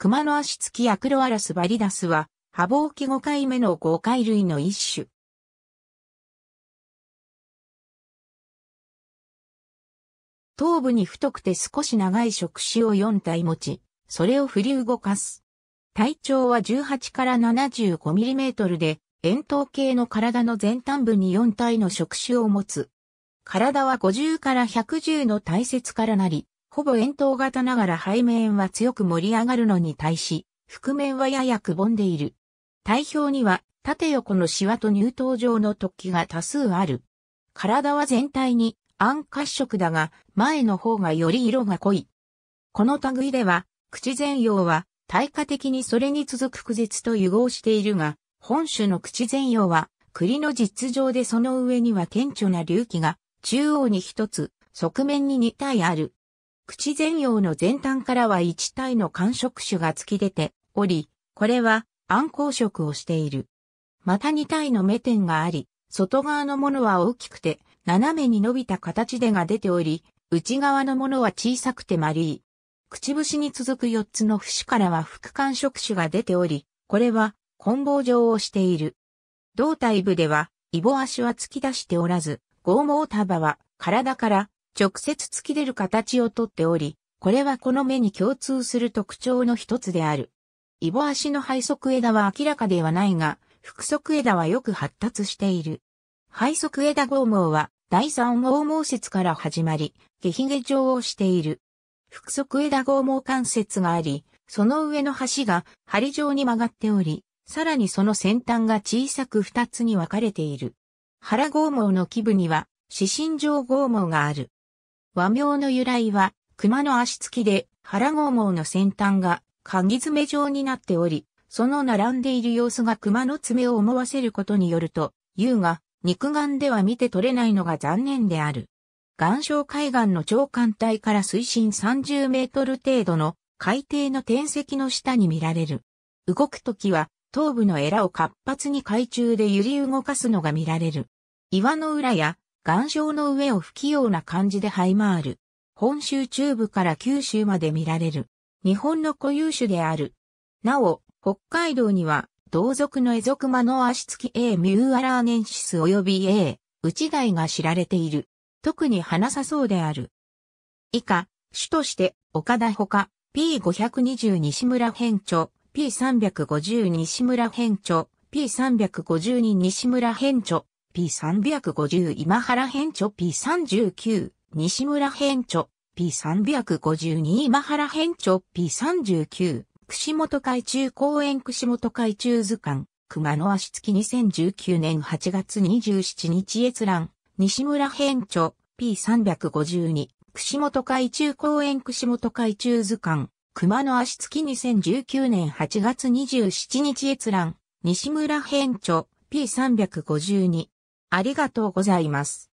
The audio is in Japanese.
熊の足つきアクロアラスバリダスは、ハボウキ5回目の5回類の一種。頭部に太くて少し長い触手を4体持ち、それを振り動かす。体長は18から7 5トルで、円筒形の体の前端部に4体の触手を持つ。体は50から110の体節からなり、ほぼ円筒型ながら背面は強く盛り上がるのに対し、覆面はややくぼんでいる。体表には縦横のシワと乳頭状の突起が多数ある。体は全体に暗褐色だが、前の方がより色が濃い。この類では、口全葉は、対価的にそれに続く苦絶と融合しているが、本種の口全葉は、栗の実情でその上には顕著な隆起が、中央に一つ、側面に二体ある。口全葉の前端からは一体の感触種が突き出ており、これは暗光色をしている。また二体の目点があり、外側のものは大きくて、斜めに伸びた形でが出ており、内側のものは小さくて丸い。口節に続く四つの節からは副感触種が出ており、これは、棍棒状をしている。胴体部では、イボ足は突き出しておらず、剛毛束は体から直接突き出る形をとっており、これはこの目に共通する特徴の一つである。イボ足の背側枝は明らかではないが、腹側枝はよく発達している。背側枝剛毛は第三毛毛節から始まり、下髭状をしている。腹側枝剛毛関節があり、その上の端が針状に曲がっており、さらにその先端が小さく二つに分かれている。腹剛毛の基部には、指神状剛毛がある。和名の由来は、熊の足つきで、腹剛毛の先端が、鍵爪状になっており、その並んでいる様子が熊の爪を思わせることによると、言うが、肉眼では見て取れないのが残念である。岩礁海岸の長艦帯から水深30メートル程度の海底の天石の下に見られる。動くときは頭部のエラを活発に海中で揺り動かすのが見られる。岩の裏や岩礁の上を不器用な感じで這い回る。本州中部から九州まで見られる。日本の固有種である。なお、北海道には、同族のエゾクマの足つき A ミューアラーネンシス及び A、内台が知られている。特に花さそうである。以下、種として、岡田ほか、P520 西村編著、P350 西村編著、P352 西村編著、P350 今原編著 P39 西村編著 P352 今原編著 P39 串本海中公園串本海中図鑑熊野足付き2019年8月27日閲覧西村編著 P352 串本海中公園串本海中図鑑熊野足付き2019年8月27日閲覧西村編著 P352 ありがとうございます。